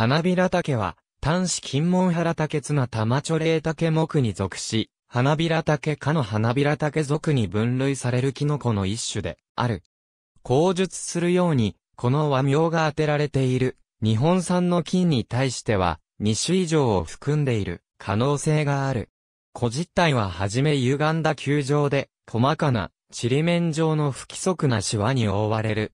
花びら竹は、端子金門原竹綱玉チョレイ竹木に属し、花びら竹科の花びら竹属に分類されるキノコの一種である。口述するように、この和名が当てられている、日本産の菌に対しては、2種以上を含んでいる可能性がある。古実体ははじめ歪んだ球状で、細かな、ちりめん状の不規則なシワに覆われる。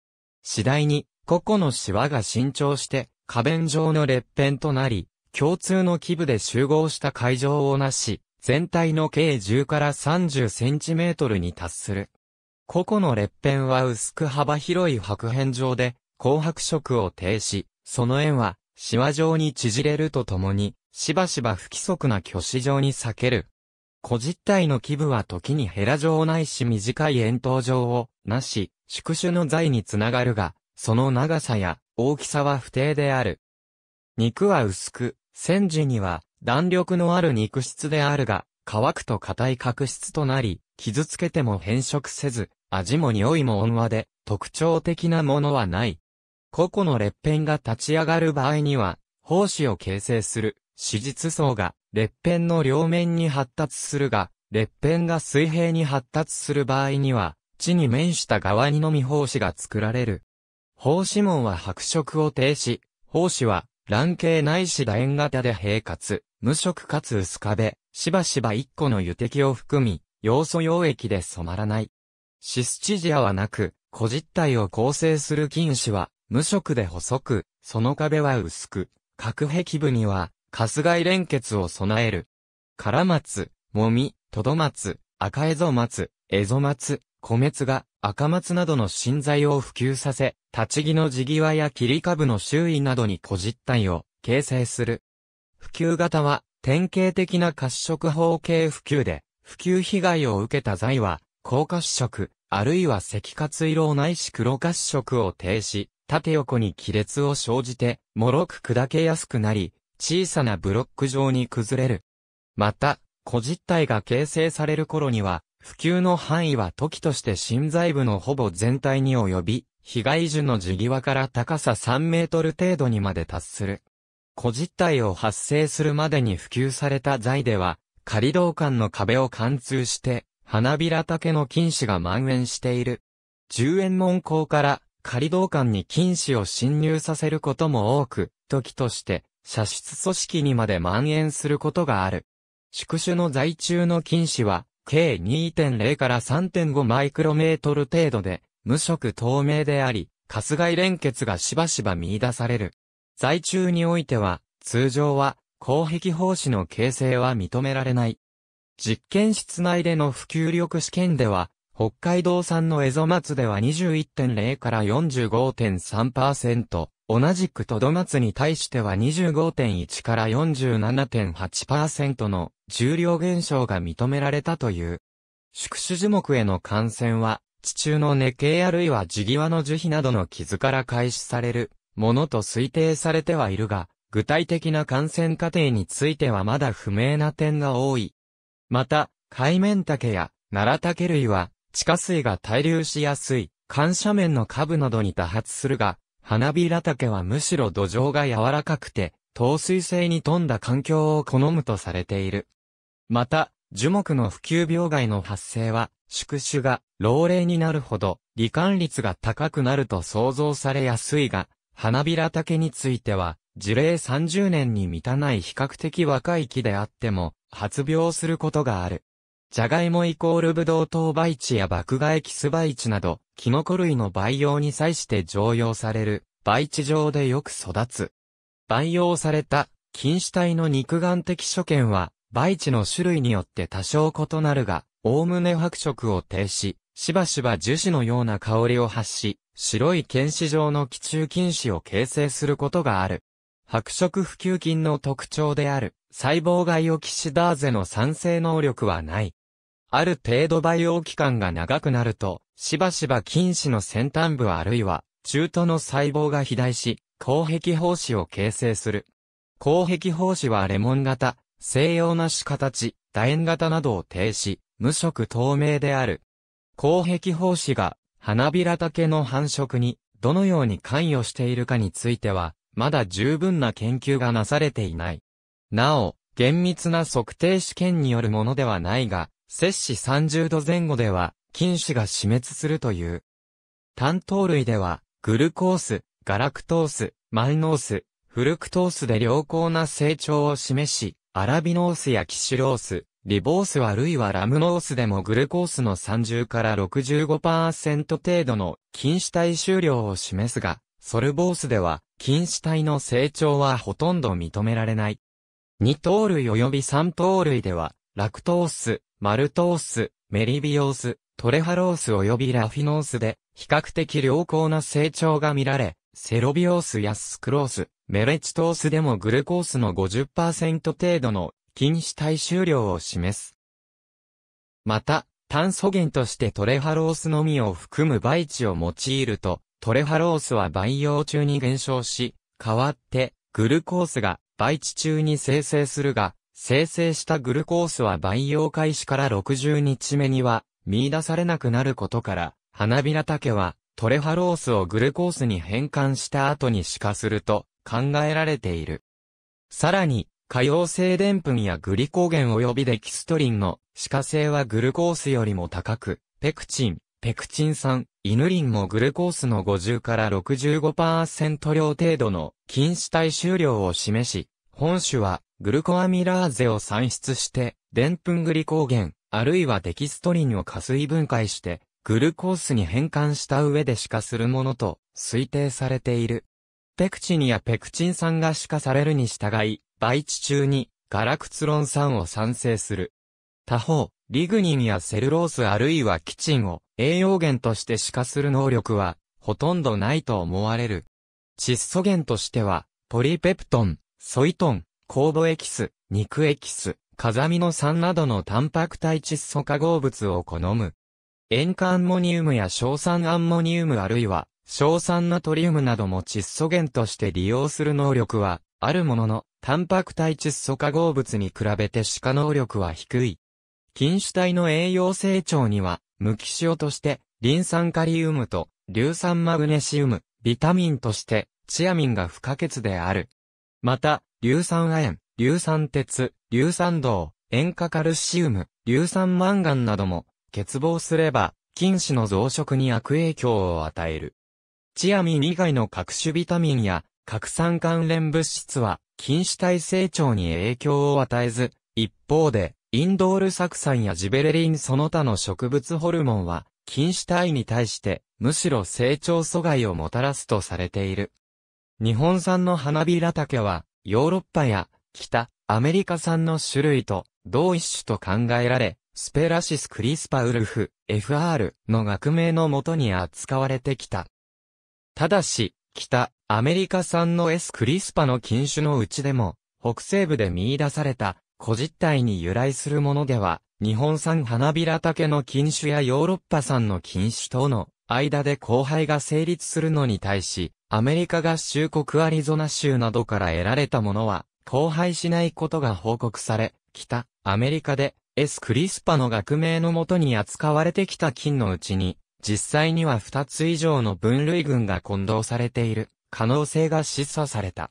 次第に、個々のシワが伸長して、花弁状の列片となり、共通の基部で集合した会場をなし、全体の計10から30センチメートルに達する。個々の列片は薄く幅広い白片状で、紅白色を呈し、その円は、シワ状に縮れるとともに、しばしば不規則な虚子状に裂ける。個実体の基部は時にヘラ状ないし短い円筒状を、なし、宿主の材につながるが、その長さや大きさは不定である。肉は薄く、戦時には弾力のある肉質であるが、乾くと硬い角質となり、傷つけても変色せず、味も匂いも温和で、特徴的なものはない。個々の裂片が立ち上がる場合には、胞子を形成する、脂実層が、裂片の両面に発達するが、裂片が水平に発達する場合には、地に面した側にのみ胞子が作られる。法師門は白色を呈し、法師は、卵形ないし楕円型で平滑、無色かつ薄壁、しばしば一個の油滴を含み、要素溶液で染まらない。シスチジアはなく、小実体を構成する菌糸は、無色で細く、その壁は薄く、核壁部には、カスガイ連結を備える。カラマツ、モミ、トドマツ、赤エゾマツ、エゾマツ、米津が赤松などの新材を普及させ、立ち木の地際や切り株の周囲などに小実体を形成する。普及型は典型的な褐色方形普及で、普及被害を受けた材は、高褐色、あるいは赤褐色ないし黒褐色を停止、縦横に亀裂を生じて、脆く砕けやすくなり、小さなブロック状に崩れる。また、小実体が形成される頃には、普及の範囲は時として新材部のほぼ全体に及び、被害樹の地際から高さ3メートル程度にまで達する。古実体を発生するまでに普及された材では、仮道館の壁を貫通して、花びら竹の菌糸が蔓延している。十円門口から仮道館に菌糸を侵入させることも多く、時として、射出組織にまで蔓延することがある。宿主の在中の菌糸は、計2.0から3.5マイクロメートル程度で、無色透明であり、カスイ連結がしばしば見出される。在中においては、通常は、公壁法子の形成は認められない。実験室内での普及力試験では、北海道産のエゾマツでは21.0から45.3%、同じくトドマツに対しては25.1から47.8%の重量減少が認められたという。宿主樹木への感染は、地中の根茎あるいは地際の樹皮などの傷から開始されるものと推定されてはいるが、具体的な感染過程についてはまだ不明な点が多い。また、海面竹や奈良竹類は、地下水が滞留しやすい、緩斜面の下部などに多発するが、花びら竹はむしろ土壌が柔らかくて、透水性に富んだ環境を好むとされている。また、樹木の普及病害の発生は、宿主が老齢になるほど、罹患率が高くなると想像されやすいが、花びら竹については、樹齢30年に満たない比較的若い木であっても、発病することがある。ジャガイモイコールブドウ糖培地や爆エキス培地など、キノコ類の培養に際して常用される、培地上でよく育つ。培養された、菌糸体の肉眼的所見は、培地の種類によって多少異なるが、おおむね白色を呈し、しばしば樹脂のような香りを発し、白い剣糸状の気中菌糸を形成することがある。白色普及菌の特徴である、細胞外オキシダーゼの酸性能力はない。ある程度培養期間が長くなると、しばしば菌糸の先端部あるいは、中途の細胞が肥大し、広壁胞子を形成する。広壁胞子はレモン型、西洋なし形、楕円型などを呈し、無色透明である。公壁胞子が花びら竹の繁殖にどのように関与しているかについては、まだ十分な研究がなされていない。なお、厳密な測定試験によるものではないが、摂氏30度前後では、菌糸が死滅するという。単糖類では、グルコース、ガラクトース、マイノース、フルクトースで良好な成長を示し、アラビノースやキシュロース、リボースあるいはラムノースでもグルコースの30から65%程度の菌糸体収量を示すが、ソルボースでは菌糸体の成長はほとんど認められない。2糖類及び3糖類では、ラクトース、マルトース、メリビオース、トレハロース及びラフィノースで比較的良好な成長が見られ、セロビオースやスクロース、メレチトースでもグルコースの50%程度の禁止体臭量を示す。また、炭素源としてトレハロースのみを含む培地を用いると、トレハロースは培養中に減少し、代わって、グルコースが培地中に生成するが、生成したグルコースは培養開始から60日目には見出されなくなることから、花びら竹はトレファロースをグルコースに変換した後に歯科すると考えられている。さらに、可溶性でんぷんやグリコーゲン及びデキストリンの歯科性はグルコースよりも高く、ペクチン、ペクチン酸、イヌリンもグルコースの50から65%量程度の菌止体収量を示し、本種はグルコアミラーゼを産出して、でんぷんグリコーゲン、あるいはデキストリンを加水分解して、グルコースに変換した上で歯科するものと推定されている。ペクチンやペクチン酸が歯科されるに従い、培地中にガラクツロン酸を産生する。他方、リグニンやセルロースあるいはキチンを栄養源として歯科する能力はほとんどないと思われる。窒素源としては、ポリペプトン、ソイトン、酵母エキス、肉エキス、風ミノ酸などのタンパク体窒素化合物を好む。塩化アンモニウムや硝酸アンモニウムあるいは、硝酸ナトリウムなども窒素源として利用する能力は、あるものの、タンパク体窒素化合物に比べて歯科能力は低い。菌種体の栄養成長には、無機塩として、リン酸カリウムと、硫酸マグネシウム、ビタミンとして、チアミンが不可欠である。また、硫酸亜鉛、硫酸鉄、硫酸銅、塩化カルシウム、硫酸マンガンなども、欠乏すれば、菌糸の増殖に悪影響を与える。チアミン以外の各種ビタミンや、核酸関連物質は、菌糸体成長に影響を与えず、一方で、インドール酢酸やジベレリンその他の植物ホルモンは、菌糸体に対して、むしろ成長阻害をもたらすとされている。日本産の花びら竹は、ヨーロッパや北アメリカ産の種類と同一種と考えられ、スペラシス・クリスパウルフ、FR の学名のもとに扱われてきた。ただし、北、アメリカ産の S クリスパの菌種のうちでも、北西部で見出された、古実体に由来するものでは、日本産花びら竹の菌種やヨーロッパ産の菌種等の間で交配が成立するのに対し、アメリカ合衆国アリゾナ州などから得られたものは、交配しないことが報告され、北、アメリカで S クリスパの学名のもとに扱われてきた菌のうちに、実際には2つ以上の分類群が混同されている可能性が示唆された。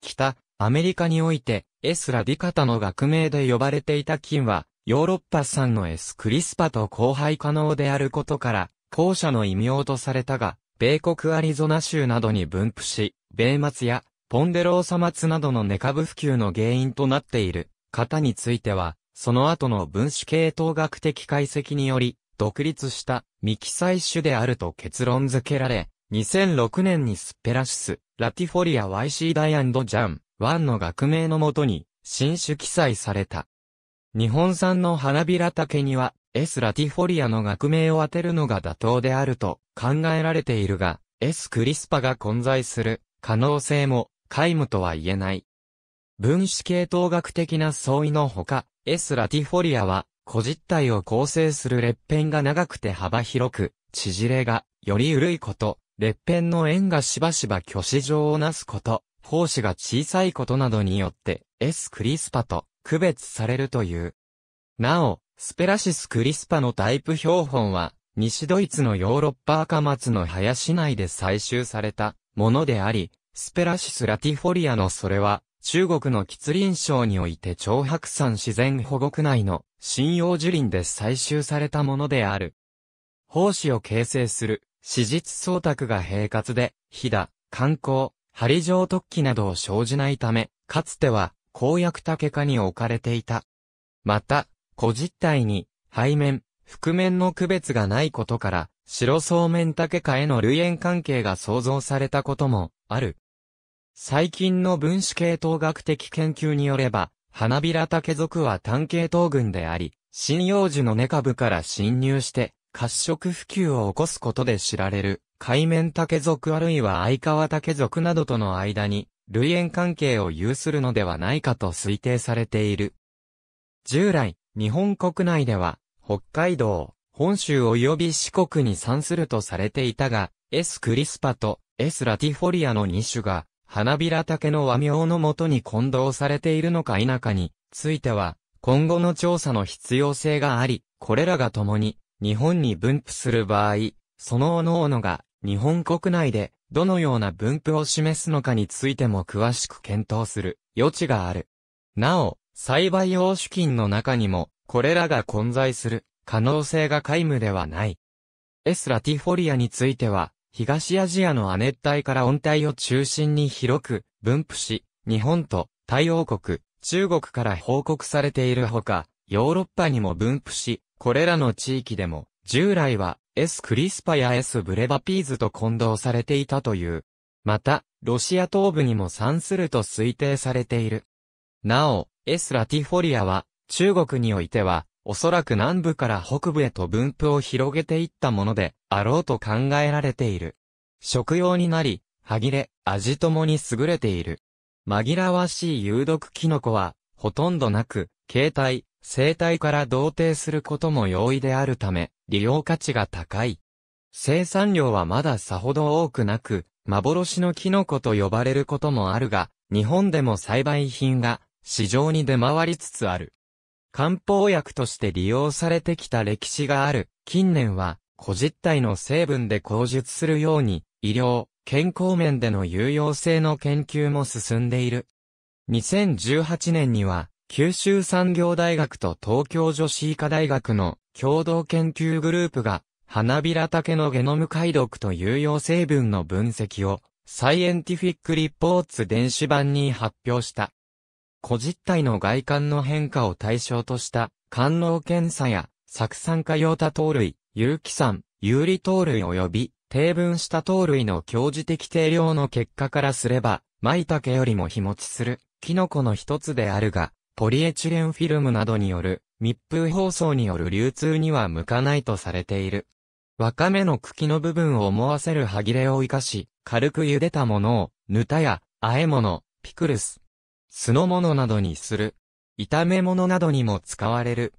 北、アメリカにおいて、S ラディカタの学名で呼ばれていた菌は、ヨーロッパ産の S クリスパと交配可能であることから、後者の異名とされたが、米国アリゾナ州などに分布し、米松やポンデローサ末などの根株普及の原因となっている方については、その後の分子系統学的解析により、独立した未記載種であると結論付けられ、2006年にスペラシス、ラティフォリア YC ダイアンドジャン、1の学名のもとに、新種記載された。日本産の花びら竹には、S ラティフォリアの学名を当てるのが妥当であると考えられているが、S クリスパが混在する可能性も皆無とは言えない。分子系統学的な相違のほか、S. ラティフォリアは、古実体を構成する裂片が長くて幅広く、縮れが、より緩いこと、裂片の円がしばしば虚子状をなすこと、胞子が小さいことなどによって、S クリスパと区別されるという。なお、スペラシスクリスパのタイプ標本は、西ドイツのヨーロッパ赤松の林内で採集されたものであり、スペラシスラティフォリアのそれは、中国の吉林省において長白山自然保護区内の針葉樹林で採集されたものである。胞子を形成する、史実創託が平滑で、ひだ、観光、針状突起などを生じないため、かつては、公約竹下に置かれていた。また、古実体に、背面、覆面の区別がないことから、白そうめん竹下への類縁関係が想像されたことも、ある。最近の分子系統学的研究によれば、花びら竹属は単系統群であり、針葉樹の根株から侵入して、褐色普及を起こすことで知られる、海面竹属あるいは相川竹属などとの間に、類縁関係を有するのではないかと推定されている。従来、日本国内では、北海道、本州及び四国に産するとされていたが、S. クリスパと S. ラティフォリアの2種が花びら竹の和名のもとに混同されているのか否かについては、今後の調査の必要性があり、これらが共に日本に分布する場合、その各々が日本国内でどのような分布を示すのかについても詳しく検討する余地がある。なお、栽培用種菌の中にも、これらが混在する可能性が皆無ではない。エスラティフォリアについては、東アジアの亜熱帯から温帯を中心に広く分布し、日本と太陽国、中国から報告されているほか、ヨーロッパにも分布し、これらの地域でも、従来は S クリスパや S ブレバピーズと混同されていたという。また、ロシア東部にも産すると推定されている。なお、S ラティフォリアは、中国においては、おそらく南部から北部へと分布を広げていったもので、あろうと考えられている。食用になり、歯切れ、味ともに優れている。紛らわしい有毒キノコは、ほとんどなく、形態、生態から同定することも容易であるため、利用価値が高い。生産量はまださほど多くなく、幻のキノコと呼ばれることもあるが、日本でも栽培品が市場に出回りつつある。漢方薬として利用されてきた歴史がある。近年は古実体の成分で口述するように、医療、健康面での有用性の研究も進んでいる。2018年には、九州産業大学と東京女子医科大学の共同研究グループが、花びら竹のゲノム解読と有用成分の分析を、サイエンティフィック・リポーツ電子版に発表した。古実体の外観の変化を対象とした、官能検査や、酢酸化用多糖類、有機酸、有利糖類及び、低分した糖類の強磁的定量の結果からすれば、舞茸よりも日持ちする、キノコの一つであるが、ポリエチレンフィルムなどによる、密封包装による流通には向かないとされている。わかめの茎の部分を思わせる歯切れを生かし、軽く茹でたものを、ぬたや、和え物、ピクルス、酢の物などにする。炒め物などにも使われる。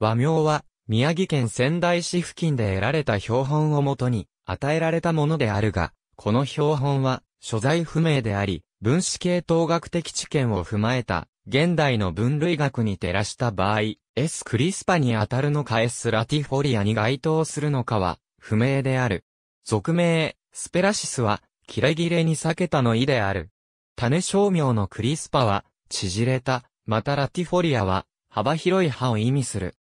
和名は、宮城県仙台市付近で得られた標本をもとに与えられたものであるが、この標本は所在不明であり、分子系統学的知見を踏まえた現代の分類学に照らした場合、S クリスパに当たるのか S ラティフォリアに該当するのかは不明である。俗名、スペラシスは、キレギレに裂けたの意である。種商名のクリスパは、縮れた、またラティフォリアは、幅広い葉を意味する。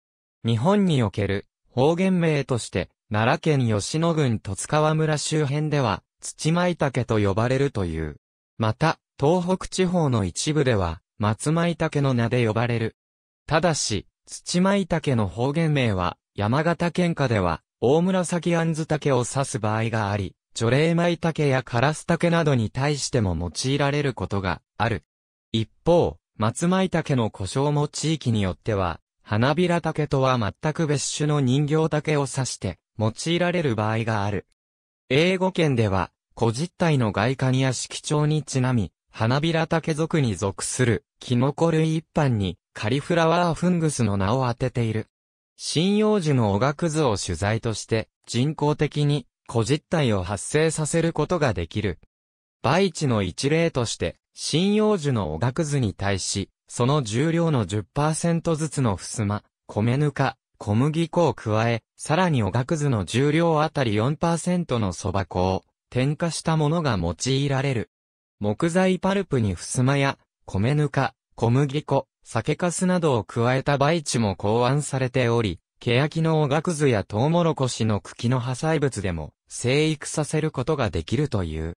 日本における方言名として、奈良県吉野郡十津川村周辺では、土舞茸と呼ばれるという。また、東北地方の一部では、松舞茸の名で呼ばれる。ただし、土舞茸の方言名は、山形県下では、大紫杏ん茸を指す場合があり、除霊舞茸やカラス茸などに対しても用いられることがある。一方、松舞茸の故障も地域によっては、花びら竹とは全く別種の人形竹を指して、用いられる場合がある。英語圏では、古実体の外観や色調にちなみ、花びら竹属に属する、キノコ類一般に、カリフラワーフングスの名を当てている。針葉樹のおがくずを取材として、人工的に、古実体を発生させることができる。培地の一例として、針葉樹のおがくずに対し、その重量の10%ずつの襖、米ぬか、小麦粉を加え、さらにおがくずの重量あたり4%の蕎麦粉を添加したものが用いられる。木材パルプに襖や、米ぬか、小麦粉、酒かすなどを加えた培地も考案されており、欅のおがくずやトウモロコシの茎の破砕物でも生育させることができるという。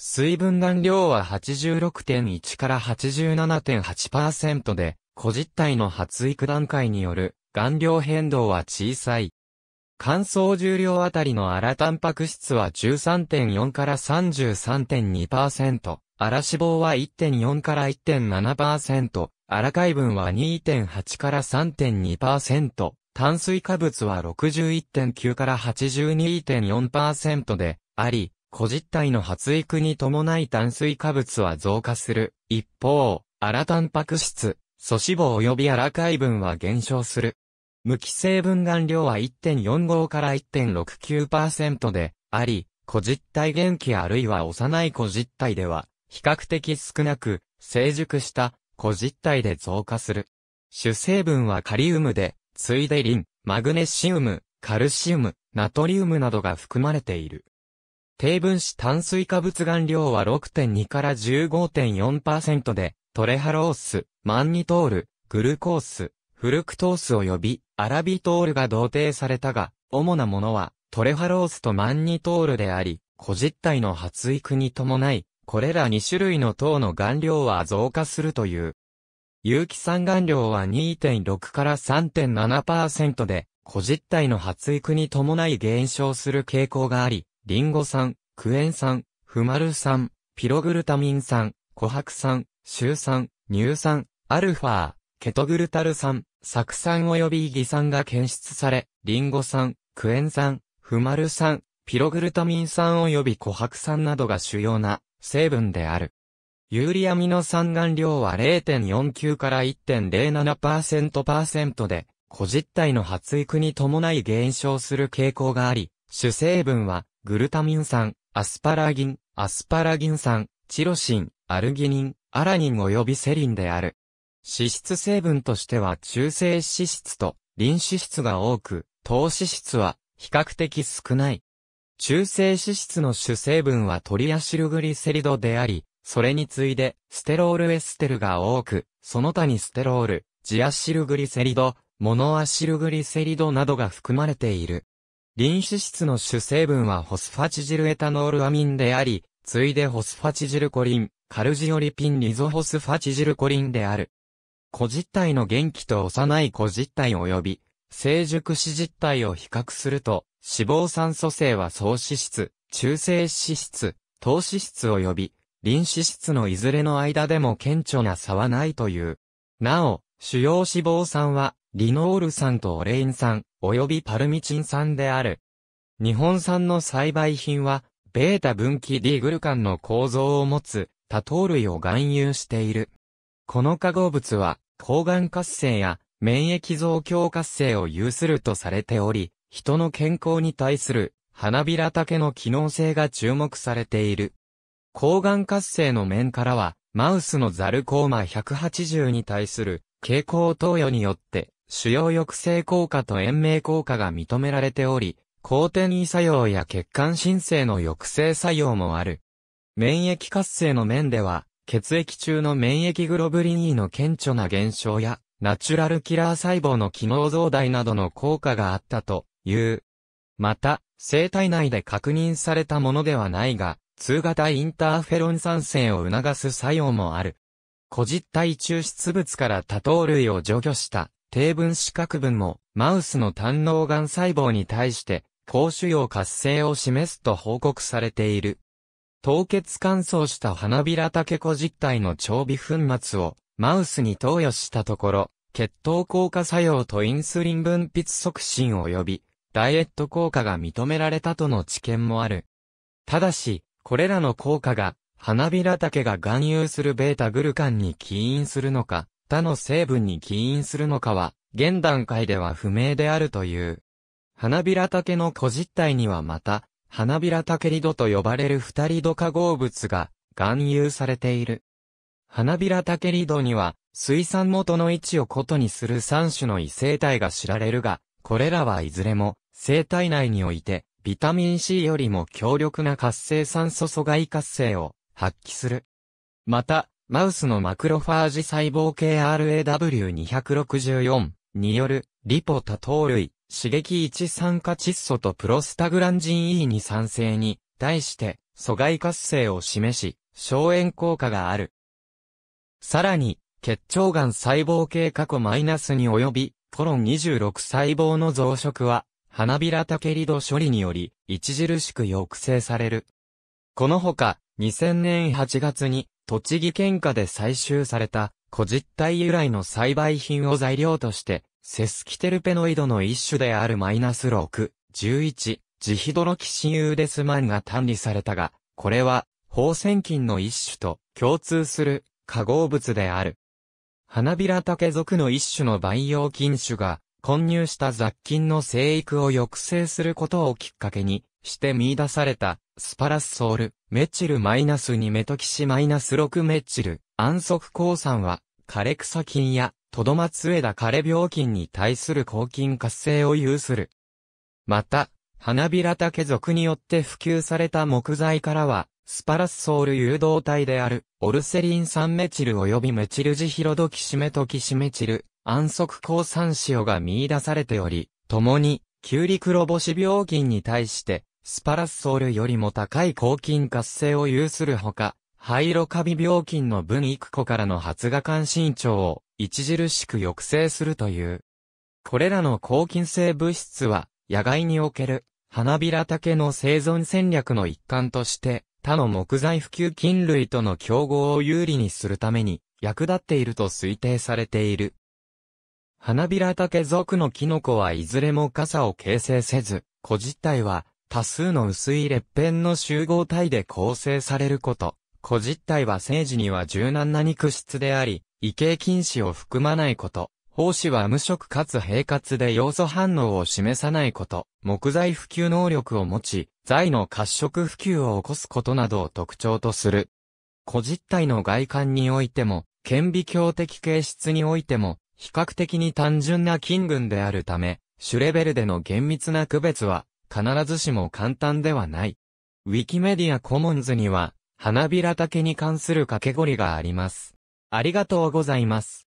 水分含量は86.1から87.8%で、個実体の発育段階による含量変動は小さい。乾燥重量あたりの荒タンパク質は13.4から33.2%、荒脂肪は1.4から1.7%、荒海分は2.8から3.2%、炭水化物は61.9から82.4%であり、小実体の発育に伴い炭水化物は増加する。一方、アラタンパク質、素脂肪及びアラ海分は減少する。無機成分含量は1.45から1.69%であり、小実体元気あるいは幼い小実体では、比較的少なく、成熟した小実体で増加する。主成分はカリウムで、ついでリン、マグネシウム、カルシウム、ナトリウムなどが含まれている。低分子炭水化物含量は6.2から15.4%で、トレハロース、マンニトール、グルコース、フルクトース及びアラビトールが同定されたが、主なものはトレハロースとマンニトールであり、個実体の発育に伴い、これら2種類の糖の含量は増加するという。有機酸含量は2.6から3.7%で、個実体の発育に伴い減少する傾向があり、リンゴ酸、クエン酸、フマル酸、ピログルタミン酸、コハク酸、シュウ酸、乳酸、アルファ、ケトグルタル酸、酢酸及びイギ酸が検出され、リンゴ酸、クエン酸、フマル酸、ピログルタミン酸及びコハク酸などが主要な成分である。ユーリアミノ酸含量は0.49から1.07%で、個実体の発育に伴い減少する傾向があり、主成分はグルタミン酸、アスパラギン、アスパラギン酸、チロシン、アルギニン、アラニン及びセリンである。脂質成分としては中性脂質と臨脂質が多く、糖脂質は比較的少ない。中性脂質の主成分はトリアシルグリセリドであり、それに次いで、ステロールエステルが多く、その他にステロール、ジアシルグリセリド、モノアシルグリセリドなどが含まれている。臨脂質の主成分はホスファチジルエタノールアミンであり、次いでホスファチジルコリン、カルジオリピンリゾホスファチジルコリンである。個実体の元気と幼い個実体及び、成熟死実体を比較すると、脂肪酸素性は総脂質、中性脂質、糖脂質及び、臨脂質のいずれの間でも顕著な差はないという。なお、主要脂肪酸は、リノール酸とオレイン酸、及びパルミチン酸である。日本産の栽培品は、ベータ分岐 D グルカンの構造を持つ多糖類を含有している。この化合物は、抗がん活性や免疫増強活性を有するとされており、人の健康に対する花びら丈の機能性が注目されている。抗がん活性の面からは、マウスのザルコーマ180に対する蛍光投与によって主要抑制効果と延命効果が認められており、抗転移作用や血管新生の抑制作用もある。免疫活性の面では、血液中の免疫グロブリン E の顕著な減少や、ナチュラルキラー細胞の機能増大などの効果があったという。また、生体内で確認されたものではないが、通型インターフェロン酸性を促す作用もある。個実体抽出物から多糖類を除去した低分子核分も、マウスの胆脳癌細胞に対して、高腫瘍活性を示すと報告されている。凍結乾燥した花びらタケコ実体の調微粉末を、マウスに投与したところ、血糖効果作用とインスリン分泌促進及び、ダイエット効果が認められたとの知見もある。ただし、これらの効果が、花びら竹が含有するベータグルカンに起因するのか、他の成分に起因するのかは、現段階では不明であるという。花びら竹の個実体にはまた、花びら竹リドと呼ばれる二リド化合物が含有されている。花びら竹リドには、水産元の位置をことにする三種の異性体が知られるが、これらはいずれも、生体内において、ビタミン C よりも強力な活性酸素阻害活性を発揮する。また、マウスのマクロファージ細胞系 RAW264 によるリポ多糖類、刺激一酸化窒素とプロスタグランジン E に酸性に対して阻害活性を示し、消炎効果がある。さらに、血腸ん細胞系過去マイナスに及び、コロン26細胞の増殖は、花びらタケリド処理により、著しく抑制される。このほか、2000年8月に、栃木県下で採集された、古実体由来の栽培品を材料として、セスキテルペノイドの一種であるマイナス6、11、ジヒドロキシンウーデスマンが単理されたが、これは、放線菌の一種と共通する化合物である。花びら竹属の一種の培養菌種が、混入した雑菌の生育を抑制することをきっかけにして見出されたスパラッソール、メチルマイナス -2 メトキシマイナス -6 メチル、安息抗酸は、枯れ草菌や、トドマツダ枯れ病菌に対する抗菌活性を有する。また、花びら竹属によって普及された木材からは、スパラッソール誘導体である、オルセリン酸メチル及びメチルジヒロドキシメトキシメチル、安息抗酸塩が見出されており、共に、キュウリクロボシ病菌に対して、スパラッソールよりも高い抗菌活性を有するほか、灰色カビ病菌の分幾個からの発芽間伸長を著しく抑制するという。これらの抗菌性物質は、野外における花びら竹の生存戦略の一環として、他の木材普及菌類との競合を有利にするために役立っていると推定されている。花びら竹属のキノコはいずれも傘を形成せず、個実体は多数の薄い裂片の集合体で構成されること。個実体は生児には柔軟な肉質であり、異形禁止を含まないこと。胞子は無色かつ平滑で要素反応を示さないこと、木材普及能力を持ち、材の褐色普及を起こすことなどを特徴とする。個実体の外観においても、顕微鏡的形質においても、比較的に単純な菌群であるため、種レベルでの厳密な区別は必ずしも簡単ではない。ウィキメディアコモンズには、花びら竹に関する掛け氷があります。ありがとうございます。